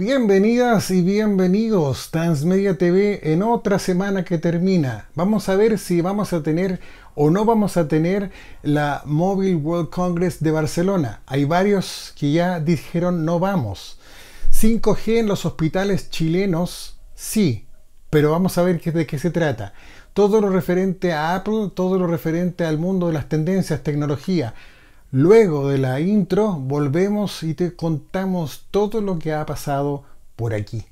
Bienvenidas y bienvenidos Transmedia TV en otra semana que termina. Vamos a ver si vamos a tener o no vamos a tener la Mobile World Congress de Barcelona. Hay varios que ya dijeron no vamos. 5G en los hospitales chilenos, sí, pero vamos a ver de qué se trata. Todo lo referente a Apple, todo lo referente al mundo de las tendencias, tecnología, Luego de la intro volvemos y te contamos todo lo que ha pasado por aquí.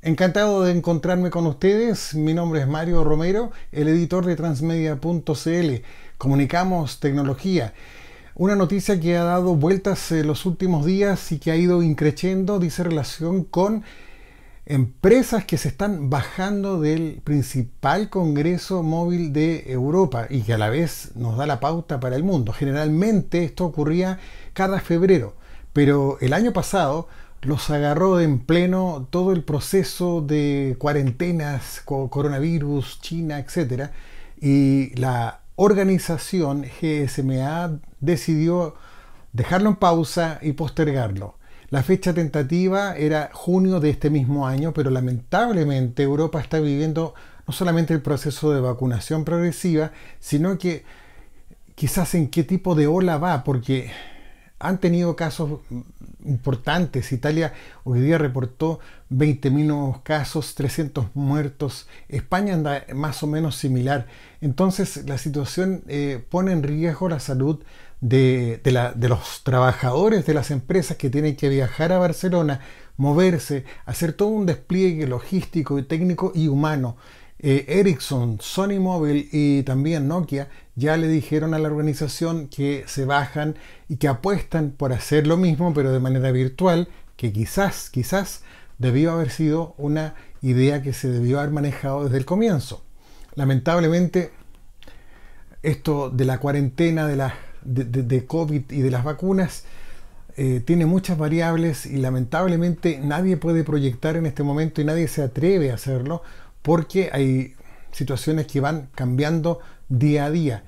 Encantado de encontrarme con ustedes, mi nombre es Mario Romero, el editor de transmedia.cl. Comunicamos tecnología. Una noticia que ha dado vueltas en los últimos días y que ha ido increciendo dice relación con empresas que se están bajando del principal congreso móvil de Europa y que a la vez nos da la pauta para el mundo. Generalmente esto ocurría cada febrero, pero el año pasado los agarró en pleno todo el proceso de cuarentenas, coronavirus, China, etc. Y la organización GSMA decidió dejarlo en pausa y postergarlo. La fecha tentativa era junio de este mismo año, pero lamentablemente Europa está viviendo no solamente el proceso de vacunación progresiva, sino que quizás en qué tipo de ola va, porque han tenido casos importantes. Italia hoy día reportó 20.000 nuevos casos, 300 muertos. España anda más o menos similar. Entonces la situación eh, pone en riesgo la salud de, los trabajadores de las empresas que tienen que viajar a Barcelona, moverse, hacer todo un despliegue logístico y técnico y humano. Eh, Ericsson, Sony Mobile y también Nokia ya le dijeron a la organización que se bajan y que apuestan por hacer lo mismo pero de manera virtual, que quizás, quizás debió haber sido una idea que se debió haber manejado desde el comienzo. Lamentablemente, esto de la cuarentena, de las de, COVID y de las vacunas eh, tiene muchas variables y lamentablemente nadie puede proyectar en este momento y nadie se atreve a hacerlo porque hay situaciones que van cambiando día a día.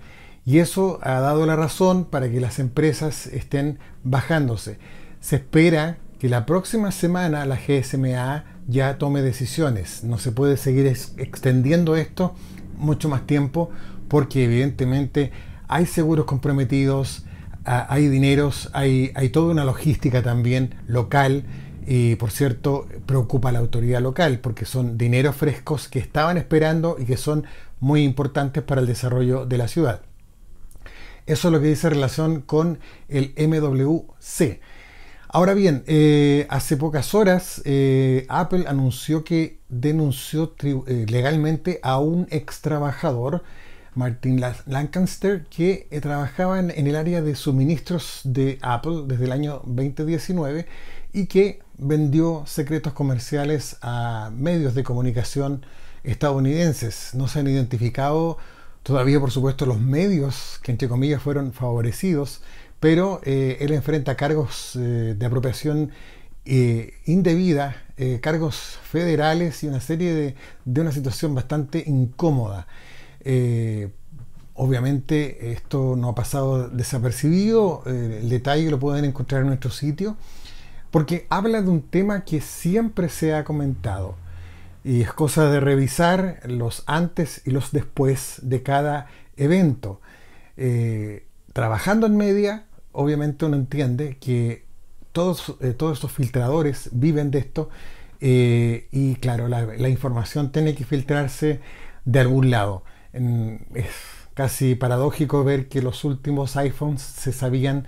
Y eso ha dado la razón para que las empresas estén bajándose. Se espera que la próxima semana la GSMA ya tome decisiones. No se puede seguir extendiendo esto mucho más tiempo porque evidentemente hay seguros comprometidos, ah, hay dineros, hay, toda una logística también local y por cierto preocupa a la autoridad local porque son dineros frescos que estaban esperando y que son muy importantes para el desarrollo de la ciudad. Eso es lo que dice relación con el MWC. Ahora bien, eh, hace pocas horas eh, Apple anunció que denunció eh, legalmente a un ex trabajador Martin Lancaster, que eh, trabajaba en, el área de suministros de Apple desde el año 2019 y que vendió secretos comerciales a medios de comunicación estadounidenses. No se han identificado todavía, por supuesto, los medios que, entre comillas, fueron favorecidos, pero eh, él enfrenta cargos eh, de apropiación indebida, cargos federales y una serie de, de una situación bastante incómoda. Eh, obviamente esto no ha pasado desapercibido, eh, el detalle lo pueden encontrar en nuestro sitio, porque habla de un tema que siempre se ha comentado y es cosa de revisar los antes y los después de cada evento. Eh, trabajando en media, obviamente uno entiende que todos, todos estos filtradores viven de esto y claro, la, información tiene que filtrarse de algún lado es casi paradójico ver que los últimos iPhones se sabían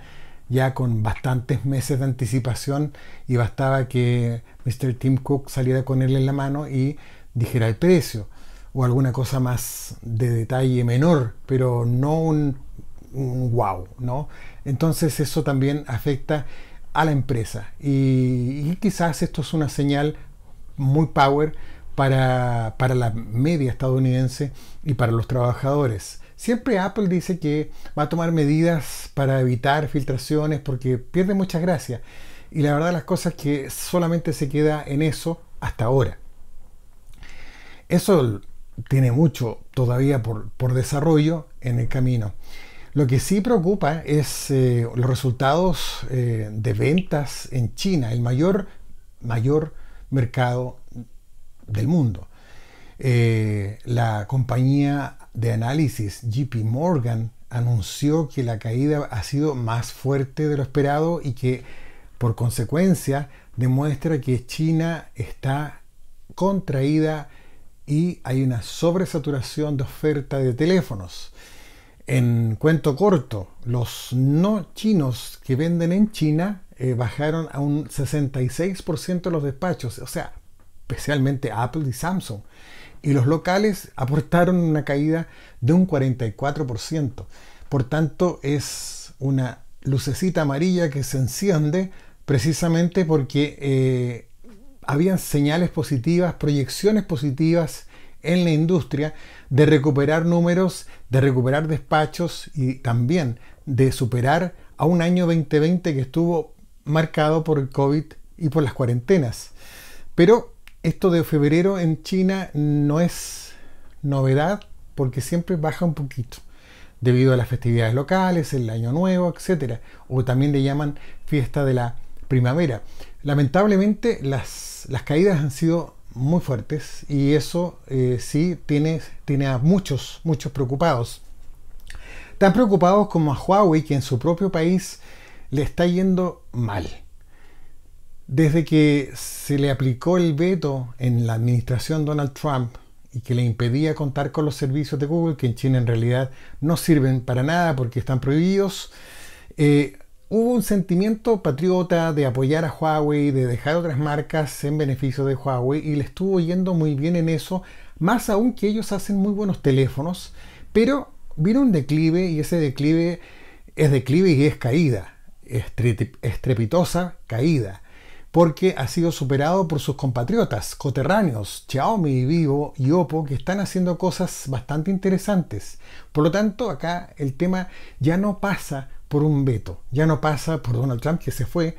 ya con bastantes meses de anticipación y bastaba que Mr. Tim Cook saliera con él en la mano y dijera el precio o alguna cosa más de detalle menor, pero no un, wow, ¿no? Entonces eso también afecta a la empresa y quizás esto es una señal muy power para, para la media estadounidense y para los trabajadores. Siempre Apple dice que va a tomar medidas para evitar filtraciones porque pierde muchas gracias. Y la verdad las cosas que solamente se queda en eso hasta ahora. Eso tiene mucho todavía por, desarrollo en el camino. Lo que sí preocupa es eh, los resultados eh, de ventas en China, el mayor, mayor mercado del mundo. Eh, la compañía de análisis JP Morgan anunció que la caída ha sido más fuerte de lo esperado y que por consecuencia demuestra que China está contraída y hay una sobresaturación de oferta de teléfonos. En cuento corto, los no chinos que venden en China eh, bajaron a un 66% los despachos, o sea, especialmente Apple y Samsung. Y los locales aportaron una caída de un 44%. Por tanto, es una lucecita amarilla que se enciende precisamente porque eh, habían señales positivas, proyecciones positivas en la industria de recuperar números, de recuperar despachos y también de superar a un año 2020 que estuvo marcado por el COVID y por las cuarentenas. Pero esto de febrero en China no es novedad porque siempre baja un poquito debido a las festividades locales, el año nuevo, etc. O también le llaman fiesta de la primavera. Lamentablemente las, caídas han sido muy fuertes y eso eh, sí tiene, tiene a muchos, muchos preocupados. Tan preocupados como a Huawei que en su propio país le está yendo mal. Desde que se le aplicó el veto en la administración Donald Trump y que le impedía contar con los servicios de Google, que en China en realidad no sirven para nada porque están prohibidos, eh, hubo un sentimiento patriota de apoyar a Huawei, de dejar otras marcas en beneficio de Huawei y le estuvo yendo muy bien en eso, más aún que ellos hacen muy buenos teléfonos, pero vino un declive y ese declive es declive y es caída, estrepitosa caída porque ha sido superado por sus compatriotas coterráneos, Xiaomi, Vivo y Oppo, que están haciendo cosas bastante interesantes. Por lo tanto, acá el tema ya no pasa por un veto, ya no pasa por Donald Trump que se fue,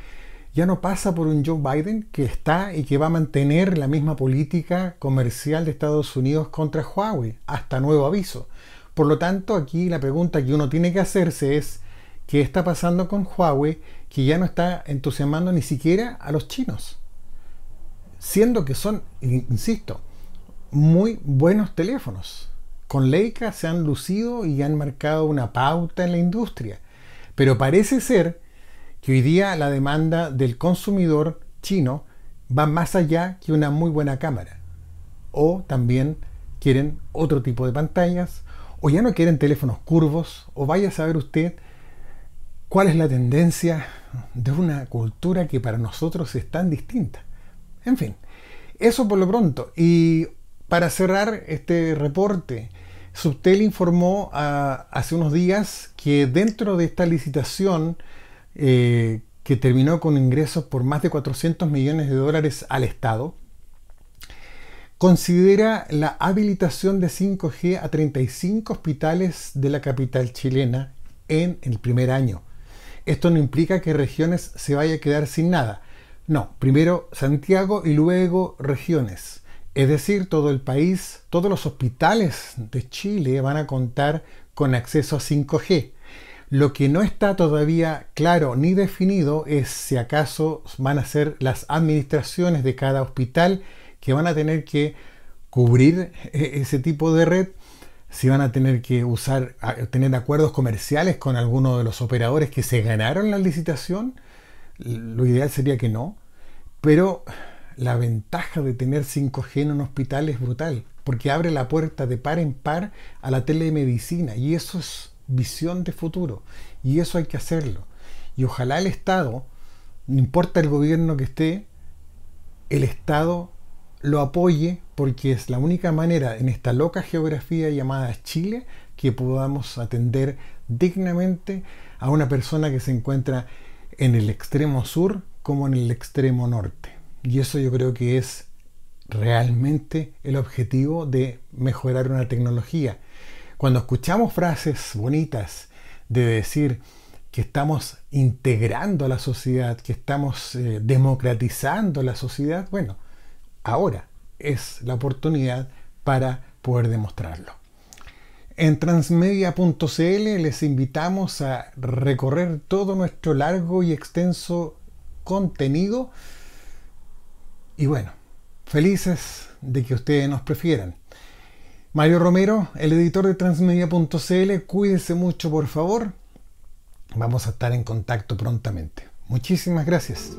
ya no pasa por un Joe Biden que está y que va a mantener la misma política comercial de Estados Unidos contra Huawei, hasta nuevo aviso. Por lo tanto, aquí la pregunta que uno tiene que hacerse es, ¿Qué está pasando con Huawei que ya no está entusiasmando ni siquiera a los chinos. Siendo que son, insisto, muy buenos teléfonos. Con Leica se han lucido y han marcado una pauta en la industria. Pero parece ser que hoy día la demanda del consumidor chino va más allá que una muy buena cámara. O también quieren otro tipo de pantallas, o ya no quieren teléfonos curvos, o vaya a saber usted cuál es la tendencia de una cultura que para nosotros es tan distinta. En fin, eso por lo pronto. Y para cerrar este reporte, Subtel informó ah, hace unos días que dentro de esta licitación eh, que terminó con ingresos por más de 400 millones de dólares al Estado, considera la habilitación de 5G a 35 hospitales de la capital chilena en el primer año. Esto no implica que regiones se vaya a quedar sin nada. No, primero Santiago y luego regiones. Es decir, todo el país, todos los hospitales de Chile van a contar con acceso a 5G. Lo que no está todavía claro ni definido es si acaso van a ser las administraciones de cada hospital que van a tener que cubrir eh, ese tipo de red si van a tener que usar, tener acuerdos comerciales con alguno de los operadores que se ganaron la licitación, lo ideal sería que no, pero la ventaja de tener 5G en un hospital es brutal, porque abre la puerta de par en par a la telemedicina y eso es visión de futuro y eso hay que hacerlo. Y ojalá el Estado, no importa el gobierno que esté, el Estado lo apoye porque es la única manera en esta loca geografía llamada Chile que podamos atender dignamente a una persona que se encuentra en el extremo sur como en el extremo norte. Y eso yo creo que es realmente el objetivo de mejorar una tecnología. Cuando escuchamos frases bonitas de decir que estamos integrando a la sociedad, que estamos eh, democratizando la sociedad, bueno, ahora es la oportunidad para poder demostrarlo. En transmedia.cl les invitamos a recorrer todo nuestro largo y extenso contenido. Y bueno, felices de que ustedes nos prefieran. Mario Romero, el editor de transmedia.cl, cuídense mucho por favor. Vamos a estar en contacto prontamente. Muchísimas gracias.